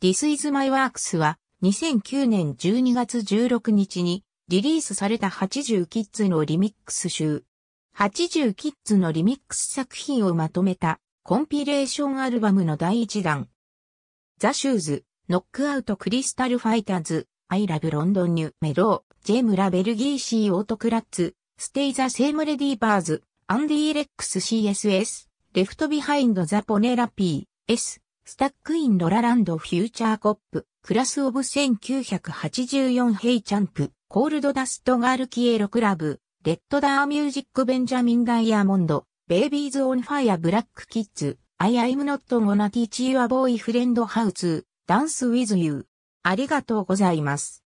This is My Works は2009年12月16日にリリースされた80キッズのリミックス集。80キッズのリミックス作品をまとめたコンピレーションアルバムの第1弾。ザ・シューズ、ノックアウト・クリスタル・ファイターズ、アイ・ラブ・ロンドン・ニュ・メロー、ジェムラ・ベルギー・シー・オート・クラッツ、ステイ・ザ・セーム・レディ・バーズ、アンディ・レックス・ CSS、レフト・ビハインド・ザ・ポネラ・ P、S、スタックインロラランドフューチャーコップ、クラスオブ1984ヘイチャンプ、コールドダストガールキエロクラブ、レッドダーミュージックベンジャミンダイヤモンド、ベイビーズオンファイアブラックキッズ、アイアイムノット n ナティチ a c ボーイフレンドハウツー、ダンス how to with you. ありがとうございます。